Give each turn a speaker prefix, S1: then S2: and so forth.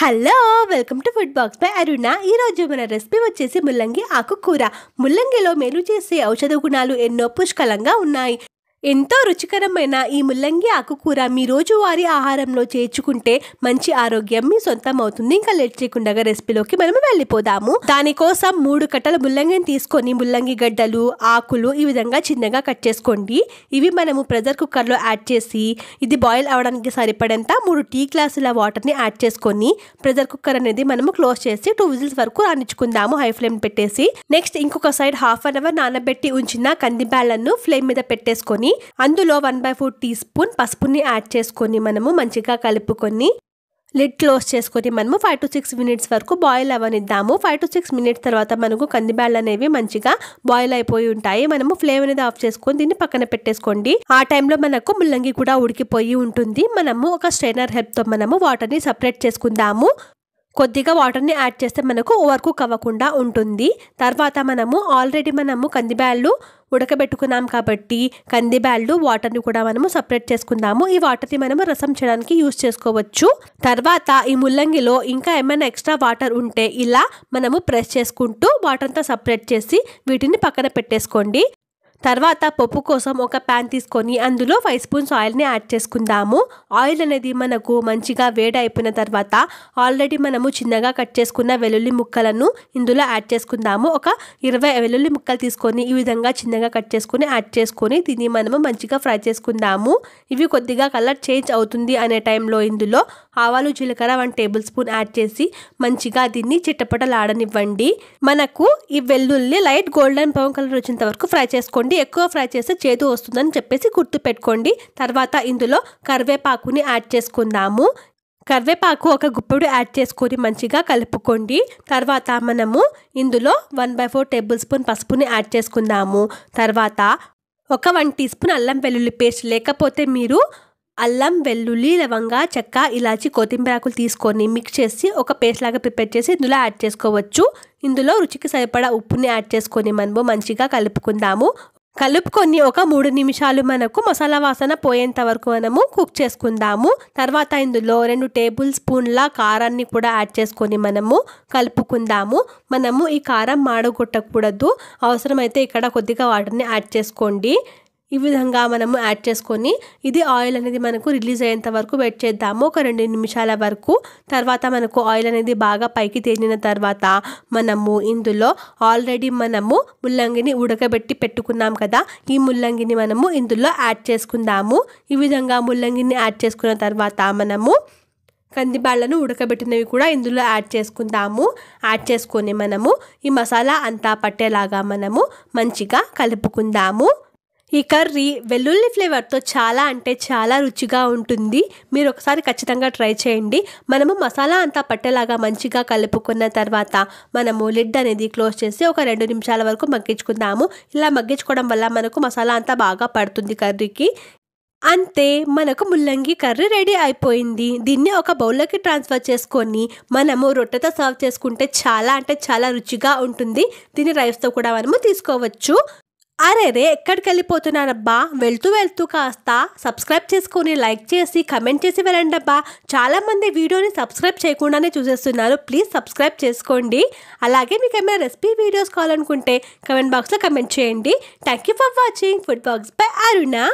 S1: hello welcome to food box by Aruna ఈరోజు మన recipe వచ్చేసి ముల్లంగి ఆకుకూర ముల్లంగిలో మేలు చేసే ఔషధ గుణాలు ఎన్నో పుష్కలంగా ఉన్నాయి ఎంతో రుచికరమైన ఈ ముల్లంగి ఆకుకూర మీ రోజువారీ ఆహారంలో చేర్చుకుంటే మంచి ఆరోగ్యం మీ సొంతం అవుతుంది ఇంకా లేట్ చేయకుండా రెసిపీలోకి మనం వెళ్ళిపోదాము దానికోసం మూడు కట్టల ముల్లంగిని తీసుకొని ముల్లంగి గడ్డలు ఆకులు ఈ విధంగా చిన్నగా కట్ చేసుకోండి ఇవి మనము ప్రెషర్ కుక్కర్లో యాడ్ చేసి ఇది బాయిల్ అవడానికి సరిపడేంత మూడు టీ గ్లాసుల వాటర్ని యాడ్ చేసుకొని ప్రెషర్ కుక్కర్ అనేది మనము క్లోజ్ చేసి టూ విజిల్స్ వరకు రాణించుకుందాము హై ఫ్లేమ్ పెట్టేసి నెక్స్ట్ ఇంకొక సైడ్ హాఫ్ అన్ అవర్ నానబెట్టి ఉంచిన కంది బ్యాళ్ళను ఫ్లేమ్ మీద పెట్టేసుకొని తీసుకొని అందులో one by four teaspoon పసుపుని యాడ్ చేసుకొని మనము మంచిగా కలుపుకొని లిడ్ క్లోజ్ చేసుకొని మనము ఫైవ్ టు సిక్స్ మినిట్స్ వరకు బాయిల్ అవ్వనిద్దాము ఫైవ్ టు సిక్స్ మినిట్స్ తర్వాత మనకు కందిబ్యాళ్ళు అనేవి మంచిగా బాయిల్ అయిపోయి ఉంటాయి మనము ఫ్లేమ్ అనేది ఆఫ్ చేసుకొని దీన్ని పక్కన పెట్టేసుకోండి ఆ టైంలో మనకు ముల్లంగి కూడా ఉడికిపోయి ఉంటుంది మనము ఒక స్ట్రైనర్ హెల్ప్తో మనము వాటర్ని సపరేట్ చేసుకుందాము కొద్దిగా వాటర్ని యాడ్ చేస్తే మనకు వర్క్ అవ్వకుండా ఉంటుంది తర్వాత మనము ఆల్రెడీ మనము కందిబ్యాళ్ళు ఉడకబెట్టుకున్నాం కాబట్టి కందిబ్యాళ్ళు వాటర్ని కూడా మనము సపరేట్ చేసుకుందాము ఈ వాటర్ని మనము రసం చేయడానికి యూస్ చేసుకోవచ్చు తర్వాత ఈ ముల్లంగిలో ఇంకా ఏమైనా ఎక్స్ట్రా వాటర్ ఉంటే ఇలా మనము ప్రెస్ చేసుకుంటూ వాటర్ అంతా సపరేట్ చేసి వీటిని పక్కన పెట్టేసుకోండి తర్వాత పప్పు కోసం ఒక ప్యాన్ తీసుకొని అందులో ఫైవ్ స్పూన్స్ ఆయిల్ని యాడ్ చేసుకుందాము ఆయిల్ అనేది మనకు మంచిగా వేడైపోయిన తర్వాత ఆల్రెడీ మనము చిన్నగా కట్ చేసుకున్న వెల్లుల్లి ముక్కలను ఇందులో యాడ్ చేసుకుందాము ఒక ఇరవై వెల్లుల్లి ముక్కలు తీసుకొని ఈ విధంగా చిన్నగా కట్ చేసుకుని యాడ్ చేసుకొని దీన్ని మనము మంచిగా ఫ్రై చేసుకుందాము ఇవి కొద్దిగా కలర్ చేంజ్ అవుతుంది అనే టైంలో ఇందులో ఆవాలు జీలకర్ర వన్ టేబుల్ స్పూన్ యాడ్ చేసి మంచిగా దీన్ని చిట్టపటలాడనివ్వండి మనకు ఈ వెల్లుల్లి లైట్ గోల్డెన్ బ్రౌన్ కలర్ వచ్చేంత వరకు ఫ్రై చేసుకోండి నుండి ఎక్కువ ఫ్రై చేస్తే చేదు వస్తుందని చెప్పేసి గుర్తుపెట్టుకోండి తర్వాత ఇందులో కరివేపాకుని యాడ్ చేసుకుందాము కరివేపాకు ఒక గుప్పుడు యాడ్ చేసుకొని మంచిగా కలుపుకోండి తర్వాత మనము ఇందులో one by four tablespoon పసుపుని యాడ్ చేసుకుందాము తర్వాత ఒక వన్ టీ స్పూన్ అల్లం వెల్లుల్లి పేస్ట్ లేకపోతే మీరు అల్లం వెల్లుల్లి లవంగ చెక్క ఇలాచి కొత్తిమీర ఆకులు తీసుకొని మిక్స్ చేసి ఒక పేస్ట్ లాగా ప్రిపేర్ చేసి ఇందులో యాడ్ చేసుకోవచ్చు ఇందులో రుచికి సరిపడా ఉప్పుని యాడ్ చేసుకొని మనము మంచిగా కలుపుకుందాము కలుపుకొని ఒక మూడు నిమిషాలు మనకు మసాలా వాసన పోయేంత వరకు మనము కుక్ చేసుకుందాము తర్వాత ఇందులో రెండు టేబుల్ స్పూన్ల కారాన్ని కూడా యాడ్ చేసుకొని మనము కలుపుకుందాము మనము ఈ కారం మాడగొట్టకూడదు అవసరమైతే ఇక్కడ కొద్దిగా వాటర్ని యాడ్ చేసుకోండి ఈ విధంగా మనము యాడ్ చేసుకొని ఇది ఆయిల్ అనేది మనకు రిలీజ్ అయ్యేంత వరకు వెయిట్ చేద్దాము ఒక రెండు నిమిషాల వరకు తర్వాత మనకు ఆయిల్ అనేది బాగా పైకి తేలిన తర్వాత మనము ఇందులో ఆల్రెడీ మనము ముల్లంగిని ఉడకబెట్టి పెట్టుకున్నాం కదా ఈ ముల్లంగిని మనము ఇందులో యాడ్ చేసుకుందాము ఈ విధంగా ముల్లంగిని యాడ్ చేసుకున్న తర్వాత మనము కందిబ్యాళ్ళను ఉడకబెట్టినవి కూడా ఇందులో యాడ్ చేసుకుందాము యాడ్ చేసుకొని మనము ఈ మసాలా అంతా పట్టేలాగా మనము మంచిగా కలుపుకుందాము ఈ కర్రీ వెల్లుల్లి ఫ్లేవర్తో చాలా అంటే చాలా రుచిగా ఉంటుంది మీరు ఒకసారి ఖచ్చితంగా ట్రై చేయండి మనము మసాలా అంతా పట్టేలాగా మంచిగా కలుపుకున్న తర్వాత మనము లిడ్ అనేది క్లోజ్ చేసి ఒక రెండు నిమిషాల వరకు మగ్గించుకుందాము ఇలా మగ్గించుకోవడం వల్ల మనకు మసాలా అంతా బాగా పడుతుంది కర్రీకి అంతే మనకు ముల్లంగి కర్రీ రెడీ అయిపోయింది దీన్ని ఒక బౌల్లోకి ట్రాన్స్ఫర్ చేసుకొని మనము రొట్టెతో సర్వ్ చేసుకుంటే చాలా అంటే చాలా రుచిగా ఉంటుంది దీన్ని రైస్తో కూడా మనము తీసుకోవచ్చు అరేరే ఎక్కడికి వెళ్ళిపోతున్నారబ్బా వెళ్తూ వెళ్తూ కాస్త సబ్స్క్రైబ్ చేసుకొని లైక్ చేసి కమెంట్ చేసి వెళ్ళండి అబ్బా చాలామంది వీడియోని సబ్స్క్రైబ్ చేయకుండానే చూసేస్తున్నారు ప్లీజ్ సబ్స్క్రైబ్ చేసుకోండి అలాగే మీకు ఏమైనా రెసిపీ వీడియోస్ కావాలనుకుంటే కమెంట్ బాక్స్లో కమెంట్ చేయండి thank you for watching food box by Aruna